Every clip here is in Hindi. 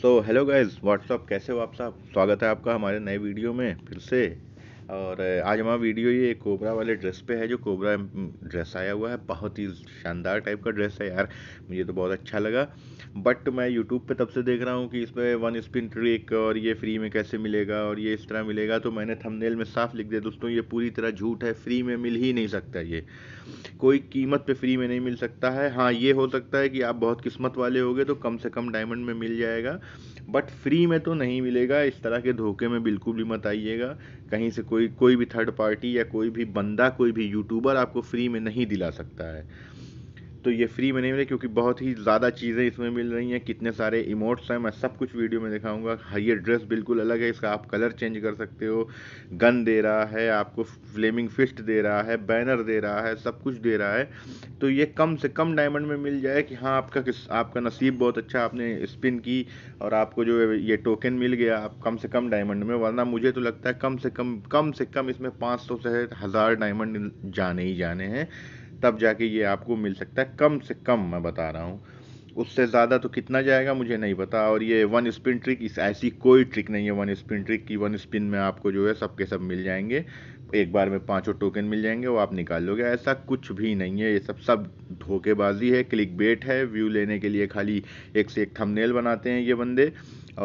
सो हेलो गाइज व्हाट्सअप कैसे हो आप साहब स्वागत है आपका हमारे नए वीडियो में फिर से और आज हमारा वीडियो ये कोबरा वाले ड्रेस पे है जो कोबरा ड्रेस आया हुआ है बहुत ही शानदार टाइप का ड्रेस है यार मुझे तो बहुत अच्छा लगा बट मैं यूट्यूब पे तब से देख रहा हूँ कि इस पर वन स्पिन ट्रिक और ये फ्री में कैसे मिलेगा और ये इस तरह मिलेगा तो मैंने थंबनेल में साफ लिख दिया दोस्तों ये पूरी तरह झूठ है फ्री में मिल ही नहीं सकता ये कोई कीमत पर फ्री में नहीं मिल सकता है हाँ ये हो सकता है कि आप बहुत किस्मत वाले होगे तो कम से कम डायमंड में मिल जाएगा बट फ्री में तो नहीं मिलेगा इस तरह के धोखे में बिल्कुल भी मत आइएगा कहीं से कोई कोई कोई भी थर्ड पार्टी या कोई भी बंदा कोई भी यूट्यूबर आपको फ्री में नहीं दिला सकता है तो ये फ्री में नहीं मिले क्योंकि बहुत ही ज़्यादा चीज़ें इसमें मिल रही हैं कितने सारे इमोट्स हैं मैं सब कुछ वीडियो में दिखाऊंगा हाँ, ये ड्रेस बिल्कुल अलग है इसका आप कलर चेंज कर सकते हो गन दे रहा है आपको फ्लेमिंग फिस्ट दे रहा है बैनर दे रहा है सब कुछ दे रहा है तो ये कम से कम डायमंड में मिल जाए कि हाँ आपका किस आपका नसीब बहुत अच्छा आपने स्पिन की और आपको जो ये टोकन मिल गया आप कम से कम डायमंड में वरना मुझे तो लगता है कम से कम कम से कम इसमें पाँच सौ से हज़ार डायमंड जाने ही जाने हैं तब जाके ये आपको मिल सकता है कम से कम मैं बता रहा हूँ उससे ज़्यादा तो कितना जाएगा मुझे नहीं पता और ये वन स्पिन ट्रिक इस ऐसी कोई ट्रिक नहीं है वन स्पिन ट्रिक की वन स्पिन में आपको जो है सबके सब मिल जाएंगे एक बार में पांचों टोकन मिल जाएंगे वो आप निकाल लोगे ऐसा कुछ भी नहीं है ये सब सब धोखेबाजी है क्लिक बेट है व्यू लेने के लिए खाली एक से एक थंबनेल बनाते हैं ये बंदे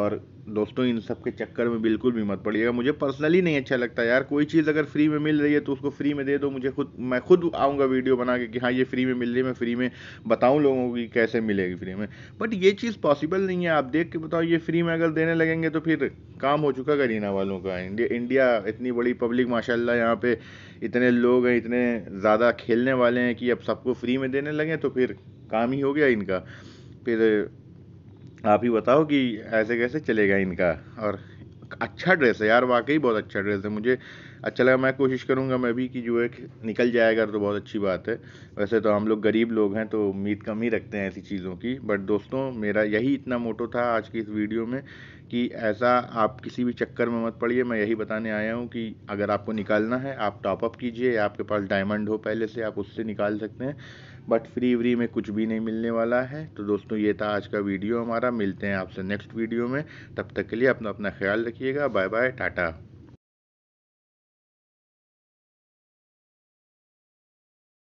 और दोस्तों इन सब के चक्कर में बिल्कुल भी मत पड़िएगा मुझे पर्सनली नहीं अच्छा लगता यार कोई चीज़ अगर फ्री में मिल रही है तो उसको फ्री में दे दो मुझे खुद मैं खुद आऊँगा वीडियो बना के कि हाँ ये फ्री में मिल रही है मैं फ्री में बताऊँ लोगों की कैसे मिलेगी फ्री में बट ये चीज़ पॉसिबल नहीं है आप देख के बताओ ये फ्री में अगर देने लगेंगे तो फिर काम हो चुका करीना वालों का इंडिया इंडिया इतनी बड़ी पब्लिक माशा ज़्यादा यहाँ पे इतने लोग हैं इतने ज़्यादा खेलने वाले हैं कि अब सबको फ्री में देने लगे तो फिर काम ही हो गया इनका फिर आप ही बताओ कि ऐसे कैसे चलेगा इनका और अच्छा ड्रेस है यार वाकई बहुत अच्छा ड्रेस है मुझे अच्छा लगा मैं कोशिश करूँगा मैं भी कि जो है निकल जाएगा अगर तो बहुत अच्छी बात है वैसे तो हम लोग गरीब लोग हैं तो उम्मीद कम ही रखते हैं ऐसी चीज़ों की बट दोस्तों मेरा यही इतना मोटो था आज की इस वीडियो में कि ऐसा आप किसी भी चक्कर में मत पड़िए मैं यही बताने आया हूँ कि अगर आपको निकालना है आप टॉपअप कीजिए आपके पास डायमंड हो पहले से आप उससे निकाल सकते हैं बट फ्री व्री में कुछ भी नहीं मिलने वाला है तो दोस्तों ये था आज का वीडियो हमारा मिलते हैं आपसे नेक्स्ट वीडियो में तब तक के लिए अपना अपना ख्याल रखिएगा बाय बाय टाटा